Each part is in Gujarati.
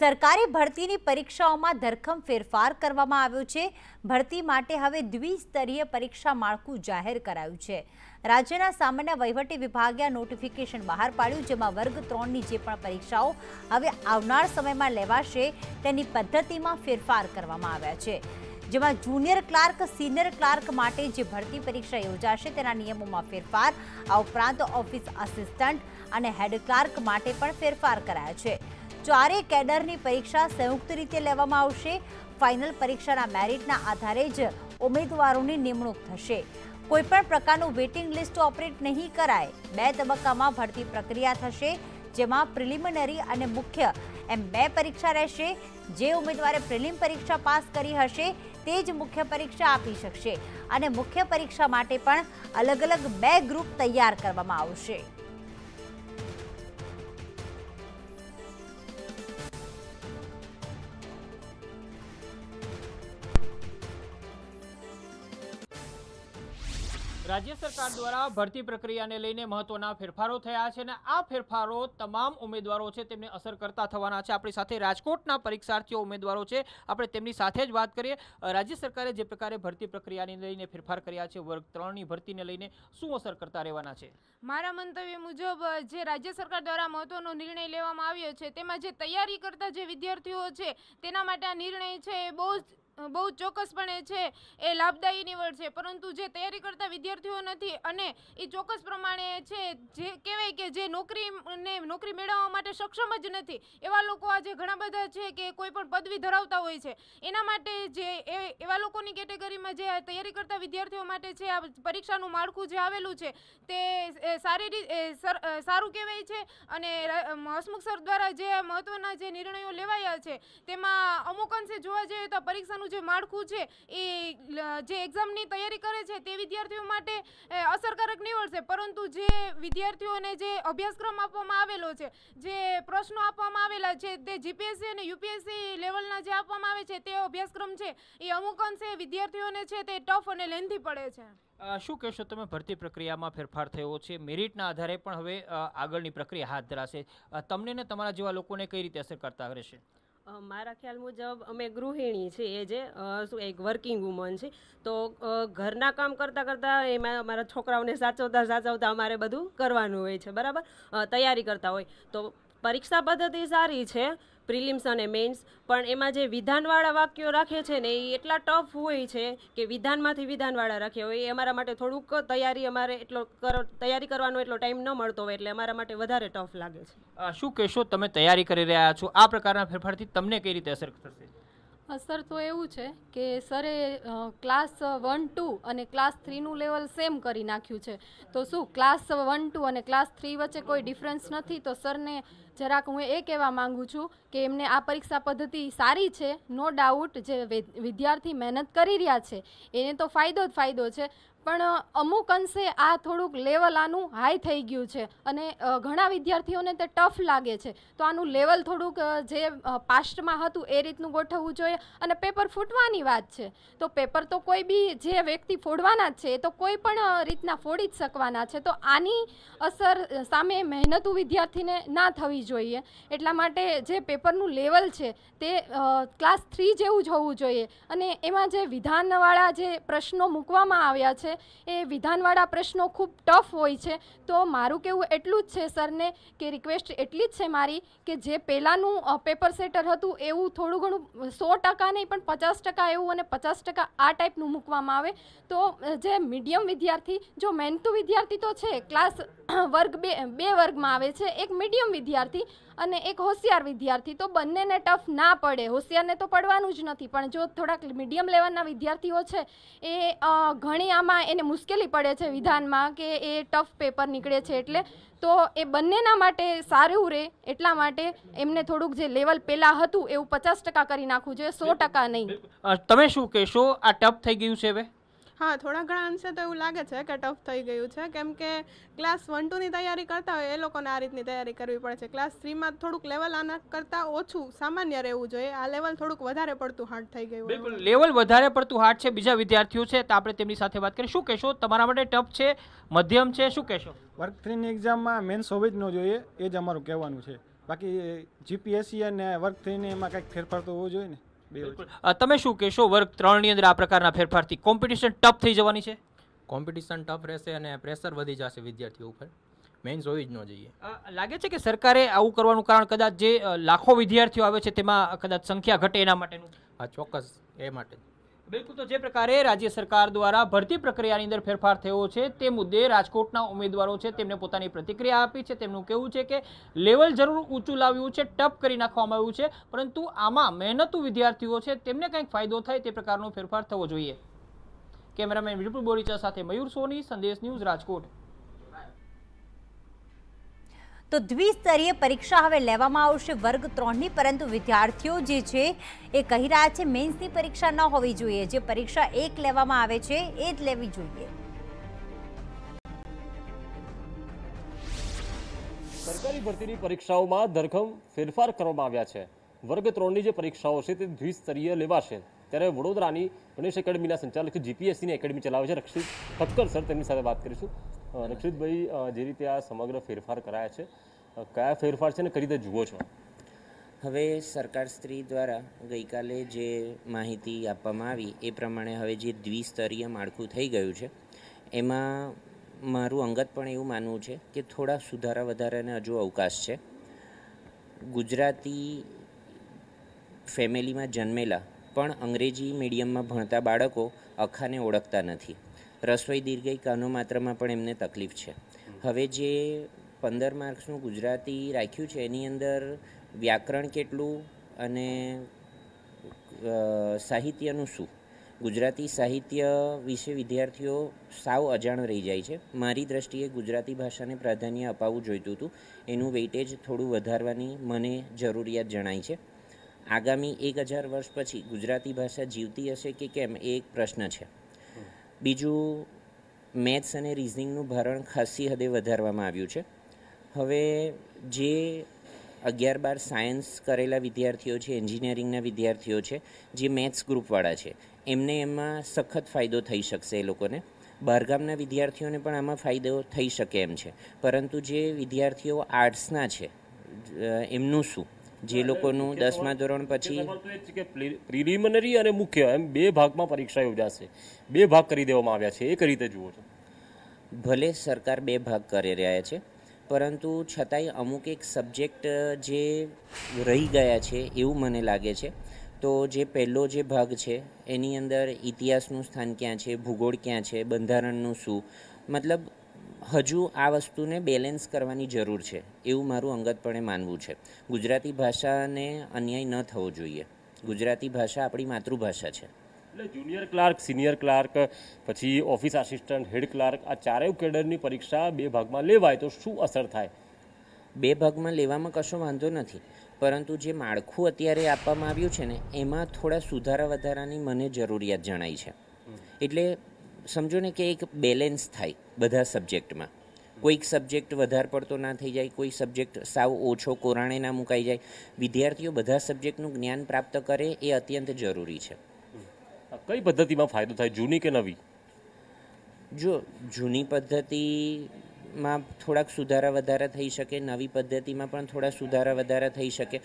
સરકારી ભરતીની પરીક્ષાઓમાં ધરખમ ફેરફાર કરવામાં આવ્યો છે ભરતી માટે હવે દ્વિસ્તરીય પરીક્ષા માળખું જાહેર કરાયું છે રાજ્યના સામાન્ય વહીવટી વિભાગે આ નોટિફિકેશન બહાર પાડ્યું જેમાં વર્ગ ત્રણની જે પણ પરીક્ષાઓ હવે આવનાર સમયમાં લેવાશે તેની પદ્ધતિમાં ફેરફાર કરવામાં આવ્યા છે જેમાં જુનિયર ક્લાર્ક સિનિયર ક્લાર્ક માટે જે ભરતી પરીક્ષા યોજાશે તેના નિયમોમાં ફેરફાર આ ઉપરાંત ઓફિસ અસિસ્ટન્ટ અને હેડ ક્લાર્ક માટે પણ ફેરફાર કરાયા છે ચારે કેડરની પરીક્ષા સંયુક્ત રીતે લેવામાં આવશે ફાઇનલ પરીક્ષાના મેરિટના આધારે જ ઉમેદવારોની નિમણૂક થશે કોઈપણ પ્રકારનું વેઇટિંગ લિસ્ટ ઓપરેટ નહીં કરાય બે તબક્કામાં ભરતી પ્રક્રિયા થશે જેમાં પ્રિલિમિનરી અને મુખ્ય એમ બે પરીક્ષા રહેશે જે ઉમેદવારે પ્રિલિમ પરીક્ષા પાસ કરી હશે તે જ મુખ્ય પરીક્ષા આપી શકશે અને મુખ્ય પરીક્ષા માટે પણ અલગ અલગ બે ગ્રુપ તૈયાર કરવામાં આવશે રાજ્ય સરકાર દ્વારા ભરતી પ્રક્રિયાને લઈને મહત્વના ફેરફારો થયા છે અને આ ફેરફારો તમામ ઉમેદવારો છે તેમને અસર કરતા થવાના છે આપણી સાથે રાજકોટના પરીક્ષાર્થીઓ ઉમેદવારો છે આપણે તેમની સાથે જ વાત કરીએ રાજ્ય સરકારે જે પ્રકારે ભરતી પ્રક્રિયાને લઈને ફેરફાર કર્યા છે વર્ગ ત્રણની ભરતીને લઈને શું અસર કરતા રહેવાના છે મારા મંતવ્ય મુજબ જે રાજ્ય સરકાર દ્વારા મહત્વનો નિર્ણય લેવામાં આવ્યો છે તેમાં જે તૈયારી કરતા જે વિદ્યાર્થીઓ છે તેના માટે આ નિર્ણય છે એ બહુ જ બહુ ચોક્કસપણે છે એ લાભદાયી નીવડ છે પરંતુ જે તૈયારી કરતા વિદ્યાર્થીઓ નથી અને એ ચોક્કસ પ્રમાણે છે જે કહેવાય કે જે નોકરીને નોકરી મેળવવા માટે સક્ષમ જ નથી એવા લોકો આજે ઘણા બધા છે કે કોઈ પણ પદવી ધરાવતા હોય છે એના માટે જે એવા લોકોની કેટેગરીમાં જે તૈયારી કરતા વિદ્યાર્થીઓ માટે છે આ પરીક્ષાનું માળખું જે આવેલું છે તે સારી રીતે સારું કહેવાય છે અને હસમુખ સર દ્વારા જે મહત્ત્વના જે નિર્ણયો લેવાયા છે તેમાં અમુક અંશે જોવા જઈએ તો પરીક્ષાનું એનું જે માળખું છે એ જે એક્ઝામની તૈયારી કરે છે તે વિદ્યાર્થીઓ માટે અસરકારક નીવડશે પરંતુ જે વિદ્યાર્થીઓને જે અભ્યાસક્રમ આપવામાં આવેલો છે જે પ્રશ્નો આપવામાં આવેલા છે તે જીપીએસસી અને યુપીએસસી લેવલના જે આપવામાં આવે છે તે અભ્યાસક્રમ છે એ અમુક અંશે વિદ્યાર્થીઓને છે તે ટફ અને લેન્ધી પડે છે શું કહેશો તમે ભરતી પ્રક્રિયામાં ફેરફાર થયો છે મેરિટના આધારે પણ હવે આગળની પ્રક્રિયા હાથ ધરાશે તમને ને તમારા જેવા લોકોને કઈ રીતે અસર કરતા રહેશે મારા ખ્યાલ મુજબ અમે ગૃહિણી છીએ જે શું એક વર્કિંગ વુમન છે તો ઘરના કામ કરતાં કરતાં એમાં અમારા છોકરાઓને સાચવતા સાચવતા અમારે બધું કરવાનું હોય છે બરાબર તૈયારી કરતા હોય તો પરીક્ષા પદ્ધતિ સારી છે પ્રિલિમ્સ અને મેઇન્સ પણ એમાં જે વિધાનવાળા વાક્યો રાખે છે ને એ એટલા ટફ હોય છે કે વિધાનમાંથી વિધાનવાળા રાખ્યા હોય એ અમારા માટે થોડુંક તૈયારી અમારે એટલો તૈયારી કરવાનો એટલો ટાઈમ ન મળતો હોય એટલે અમારા માટે વધારે ટફ લાગે છે શું કહેશો તમે તૈયારી કરી રહ્યા છો આ પ્રકારના ફેરફારથી તમને કઈ રીતે અસર થશે સર તો એવું છે કે સરે ક્લાસ વન ટુ અને ક્લાસ થ્રીનું લેવલ સેમ કરી નાખ્યું છે તો શું ક્લાસ વન ટુ અને ક્લાસ થ્રી વચ્ચે કોઈ ડિફરન્સ નથી તો સરને જરાક હું એ કહેવા માંગુ છું કે એમને આ પરીક્ષા પદ્ધતિ સારી છે નો ડાઉટ જે વિદ્યાર્થી મહેનત કરી રહ્યા છે એને તો ફાયદો જ ફાયદો છે પણ અમુક અંશે આ થોડુંક લેવલ આનું હાઈ થઈ ગયું છે અને ઘણા વિદ્યાર્થીઓને તે ટફ લાગે છે તો આનું લેવલ થોડુંક જે પાસ્ટમાં હતું એ રીતનું ગોઠવવું જોઈએ અને પેપર ફૂટવાની વાત છે તો પેપર તો કોઈ બી જે વ્યક્તિ ફોડવાના છે એ તો કોઈ પણ રીતના ફોડી જ શકવાના છે તો આની અસર સામે મહેનતુ વિદ્યાર્થીને ના થવી જોઈએ એટલા માટે જે પેપરનું લેવલ છે તે ક્લાસ થ્રી જેવું જ હોવું જોઈએ અને એમાં જે વિધાનવાળા જે પ્રશ્નો મૂકવામાં આવ્યા છે એ વિધાનવાળા પ્રશ્નો ખૂબ ટફ હોય છે તો મારું કહેવું એટલું જ છે સરને કે રિક્વેસ્ટ એટલી જ છે મારી કે જે પહેલાંનું પેપર સેટર હતું એવું થોડું ઘણું સો ટકા નહીં પણ પચાસ ટકા એવું અને પચાસ ટકા આ ટાઈપનું મૂકવામાં આવે તો જે મીડિયમ વિદ્યાર્થી જો મહેનતુ વિદ્યાર્થી તો છે ક્લાસ વર્ગ બે બે વર્ગમાં આવે છે એક મીડિયમ વિદ્યાર્થી અને એક હોશિયાર વિદ્યાર્થી તો બંનેને ટફ ના પડે હોશિયારને તો પડવાનું જ નથી પણ જો થોડાક મીડિયમ લેવલના વિદ્યાર્થીઓ છે એ ઘણી આમાં એને મુશ્કેલી પડે છે વિધાનમાં કે એ ટફ પેપર નીકળે છે એટલે તો એ બંનેના માટે સારું રહે એટલા માટે એમને થોડુંક જે લેવલ પહેલાં હતું એવું પચાસ ટકા કરી નાખવું જોઈએ સો ટકા નહીં તમે શું કહેશો આ ટફ થઈ ગયું છે હવે હા થોડા ઘણા અંશે તો એવું લાગે છે કે ટફ થઈ ગયું છે કેમ કે ક્લાસ વન ટુની તૈયારી કરતા હોય એ લોકોને આ રીતની તૈયારી કરવી પડે છે ક્લાસ થ્રીમાં થોડુંક લેવલ આના કરતાં ઓછું સામાન્ય રહેવું જોઈએ આ લેવલ થોડુંક વધારે પડતું હાર્ડ થઈ ગયું બિલકુલ લેવલ વધારે પડતું હાર્ડ છે બીજા વિદ્યાર્થીઓ છે તો આપણે તેમની સાથે વાત કરીએ શું કહેશો તમારા માટે ટફ છે મધ્યમ છે શું કહેશો વર્ક થ્રીની એક્ઝામમાં મેન હોવી જ ન જોઈએ એ જ અમારું કહેવાનું છે બાકી જીપીએસસી અને વર્ક થ્રીને એમાં કંઈક ફેરફાર તો હોવો જોઈએ ને તમે શું કહેશો વર્ગ ત્રણની અંદર આ પ્રકારના ફેરફારથી કોમ્પિટિશન ટફ થઈ જવાની છે કોમ્પિટિશન ટફ રહેશે અને પ્રેશર વધી જશે વિદ્યાર્થીઓ ઉપર મેન્સ હોવી જ ન જોઈએ લાગે છે કે સરકારે આવું કરવાનું કારણ કદાચ જે લાખો વિદ્યાર્થીઓ આવે છે તેમાં કદાચ સંખ્યા ઘટે એના માટેનું હા ચોક્કસ એ માટે બિલકુલ તો જે પ્રકારે રાજ્ય સરકાર દ્વારા ભરતી પ્રક્રિયાની અંદર ફેરફાર થયો છે તે મુદ્દે રાજકોટના ઉમેદવારો છે તેમણે પોતાની પ્રતિક્રિયા આપી છે તેમનું કહેવું છે કે લેવલ જરૂર ઊંચું લાવ્યું છે ટપ કરી નાખવામાં આવ્યું છે પરંતુ આમાં મહેનતુ વિદ્યાર્થીઓ છે તેમને કંઈક ફાયદો થાય તે પ્રકારનો ફેરફાર થવો જોઈએ કેમેરામેન વિપુલ બોરીચા સાથે મયુર સોની સંદેશ ન્યૂઝ રાજકોટ તો દ્વિસ્તરીય પરીક્ષા હવે લેવામાં આવશે વર્ગ ત્રણની પરંતુ વિદ્યાર્થીઓ જે છે એ કહી રહ્યા છે મેન્સની પરીક્ષા ન હોવી જોઈએ જે પરીક્ષા એક લેવામાં આવે છે એ જ લેવી જોઈએ સરકારી ભરતીની પરીક્ષાઓમાં ધરખમ ફેરફાર કરવામાં આવ્યા છે વર્ગ ત્રણની જે પરીક્ષાઓ છે તે દ્વિસ્તરીય લેવાશે ત્યારે વડોદરાની ગણેશ એકેડમીના સંચાલક જીપીએસસીની એકેડમી ચલાવે છે રક્ષિત ઠક્કર સર તેમની સાથે વાત કરીશું રક્ષિતભાઈ જે રીતે આ સમગ્ર ફેરફાર કરાયા છે કયા ફેરફાર છે ને કઈ રીતે જુઓ છો હવે સરકાર સ્ત્રી દ્વારા ગઈકાલે જે માહિતી આપવામાં આવી એ પ્રમાણે હવે જે દ્વિસ્તરીય માળખું થઈ ગયું છે એમાં મારું અંગત પણ એવું માનવું છે કે થોડા સુધારા વધારાને હજુ અવકાશ છે ગુજરાતી ફેમિલીમાં જન્મેલા પણ અંગ્રેજી મીડિયમમાં ભણતા બાળકો અખાને ઓળખતા નથી રસોઈ દીર્ઘિકાનો માત્રામાં પણ એમને તકલીફ છે હવે જે પંદર માર્ક્સનું ગુજરાતી રાખ્યું છે એની અંદર વ્યાકરણ કેટલું અને સાહિત્યનું શું ગુજરાતી સાહિત્ય વિશે વિદ્યાર્થીઓ સાવ અજાણ રહી જાય છે મારી દ્રષ્ટિએ ગુજરાતી ભાષાને પ્રાધાન્ય અપાવવું જોઈતું હતું એનું વેઇટેજ થોડું વધારવાની મને જરૂરિયાત જણાય છે આગામી એક હજાર વર્ષ પછી ગુજરાતી ભાષા જીવતી હશે કે કેમ એ એક પ્રશ્ન છે બીજું મેથ્સ અને રિઝનિંગનું ભરણ ખાસી હદે વધારવામાં આવ્યું છે હવે જે અગિયાર બાર સાયન્સ કરેલા વિદ્યાર્થીઓ છે એન્જિનિયરિંગના વિદ્યાર્થીઓ છે જે મેથ્સ ગ્રુપવાળા છે એમને એમાં સખત ફાયદો થઈ શકશે એ લોકોને બહારગામના વિદ્યાર્થીઓને પણ આમાં ફાયદો થઈ શકે એમ છે પરંતુ જે વિદ્યાર્થીઓ આર્ટ્સના છે એમનું શું જે લોકોનું દસમા ધોરણ પછી કે પ્રિલિમિનરી અને મુખ્ય એમ બે ભાગમાં પરીક્ષા યોજાશે બે ભાગ કરી દેવામાં આવ્યા છે એક રીતે જુઓ છો ભલે સરકાર બે ભાગ કરી રહ્યા છે પરંતુ છતાંય અમુક એક સબ્જેક્ટ જે રહી ગયા છે એવું મને લાગે છે તો જે પહેલો જે ભાગ છે એની અંદર ઇતિહાસનું સ્થાન ક્યાં છે ભૂગોળ ક્યાં છે બંધારણનું શું મતલબ હજુ આ વસ્તુને બેલેન્સ કરવાની જરૂર છે એવું મારું અંગતપણે માનવું છે ગુજરાતી ભાષાને અન્યાય ન થવો જોઈએ ગુજરાતી ભાષા આપણી માતૃભાષા છે એટલે જુનિયર ક્લાર્ક સિનિયર ક્લાર્ક પછી ઓફિસ આસિસ્ટન્ટ હેડ ક્લાર્ક આ ચારેય કેડરની પરીક્ષા બે ભાગમાં લેવાય તો શું અસર થાય બે ભાગમાં લેવામાં કશો વાંધો નથી પરંતુ જે માળખું અત્યારે આપવામાં આવ્યું છે ને એમાં થોડા સુધારા વધારાની મને જરૂરિયાત જણાય છે એટલે સમજો ને કે એક બેલેન્સ થાય બધા સબ્જેક્ટમાં કોઈક સબ્જેક્ટ વધારે પડતો ના થઈ જાય કોઈ સબ્જેક્ટ સાવ ઓછો કોરાણે ના મુકાઈ જાય વિદ્યાર્થીઓ બધા સબ્જેક્ટનું જ્ઞાન પ્રાપ્ત કરે એ અત્યંત જરૂરી છે કઈ પદ્ધતિમાં ફાયદો થાય જૂની કે નવી જો જૂની પદ્ધતિ માં થોડાક સુધારા વધારા થઈ શકે નવી પદ્ધતિમાં પણ થોડા સુધારા વધારા થઈ શકે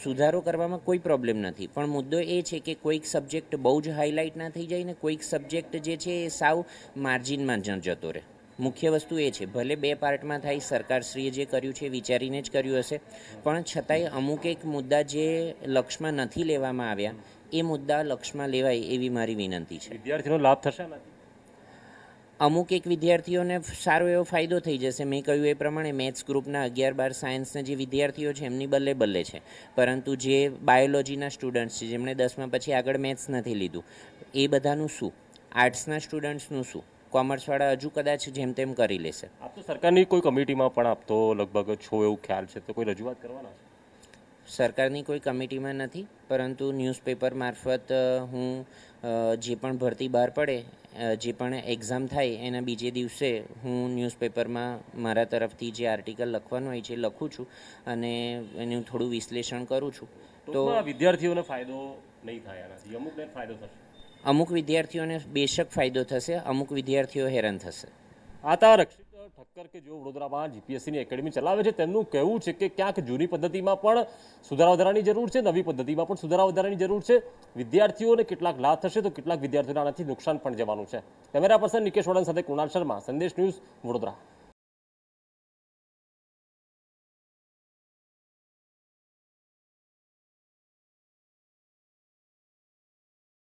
સુધારો કરવામાં કોઈ પ્રોબ્લેમ નથી પણ મુદ્દો એ છે કે કોઈક સબ્જેક્ટ બહુ જ હાઇલાઇટ ના થઈ જાય ને કોઈક સબ્જેક્ટ જે છે એ સાવ માર્જિનમાં જ જતો રહે મુખ્ય વસ્તુ એ છે ભલે બે પાર્ટમાં થાય સરકારશ્રીએ જે કર્યું છે વિચારીને જ કર્યું હશે પણ છતાંય અમુક એક મુદ્દા જે લક્ષમાં નથી લેવામાં આવ્યા એ મુદ્દા લક્ષમાં લેવાય એવી મારી વિનંતી છે વિદ્યાર્થીનો લાભ થશે અમુક એક વિદ્યાર્થીઓને સારો એવો ફાયદો થઈ જશે મેં કહ્યું એ પ્રમાણે મેથ્સ ગ્રુપના અગિયાર બાર સાયન્સના જે વિદ્યાર્થીઓ છે એમની બલ્લે બલ્લે છે પરંતુ જે બાયોલોજીના સ્ટુડન્ટ્સ છે જેમણે દસમા પછી આગળ મેથ્સ નથી લીધું એ બધાનું શું આર્ટ્સના સ્ટુડન્ટ્સનું શું કોમર્સવાળા હજુ કદાચ જેમ તેમ કરી લેશે આપ તો સરકારની કોઈ કમિટીમાં પણ આપતો લગભગ છો એવું ખ્યાલ છે તો કોઈ રજૂઆત કરવાના છે સરકારની કોઈ કમિટીમાં નથી પરંતુ ન્યૂઝપેપર મારફત હું જે પણ ભરતી બહાર પડે જે પણ એક્ઝામ થાય એના બીજે દિવસે હું ન્યૂઝપેપરમાં મારા તરફથી જે આર્ટિકલ લખવાનું હોય છે લખું છું અને એનું થોડું વિશ્લેષણ કરું છું તો વિદ્યાર્થીઓને ફાયદો નહીં થાય આનાથી અમુકને ફાયદો થશે અમુક વિદ્યાર્થીઓને બેશક ફાયદો થશે અમુક વિદ્યાર્થીઓ હેરાન થશે આ ઠક્કર કે જો વડોદરામાં જીપીએસસીની એકેડમી ચલાવે છે તેમનું કહેવું છે કે ક્યાંક જૂની પદ્ધતિમાં પણ સુધારા વધારાની જરૂર છે નવી પદ્ધતિમાં પણ સુધારા વધારાની જરૂર છે વિદ્યાર્થીઓને કેટલાક લાભ થશે તો કેટલાક વિદ્યાર્થીઓને આનાથી નુકસાન પણ જવાનું છે કેમેરા પર્સન નિકેશ વડન સાથે કુણાલ શર્મા સંદેશ ન્યૂઝ વડોદરા